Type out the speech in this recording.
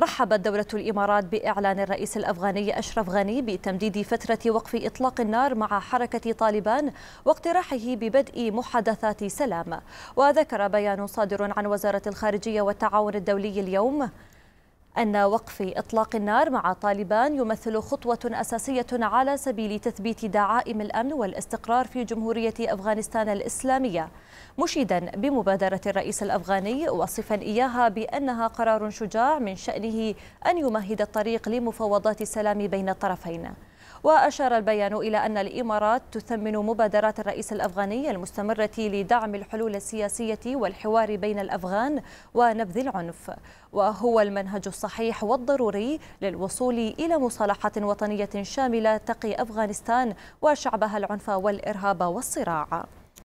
رحبت دولة الإمارات بإعلان الرئيس الأفغاني أشرف غني بتمديد فترة وقف إطلاق النار مع حركة طالبان واقتراحه ببدء محادثات سلام وذكر بيان صادر عن وزارة الخارجية والتعاون الدولي اليوم أن وقف إطلاق النار مع طالبان يمثل خطوة أساسية على سبيل تثبيت دعائم الأمن والاستقرار في جمهورية أفغانستان الإسلامية مشيدا بمبادرة الرئيس الأفغاني واصفا إياها بأنها قرار شجاع من شأنه أن يمهد الطريق لمفاوضات السلام بين الطرفين وأشار البيان إلى أن الإمارات تثمن مبادرات الرئيس الأفغاني المستمرة لدعم الحلول السياسية والحوار بين الأفغان ونبذ العنف وهو المنهج الصحيح والضروري للوصول إلى مصالحة وطنية شاملة تقي أفغانستان وشعبها العنف والإرهاب والصراع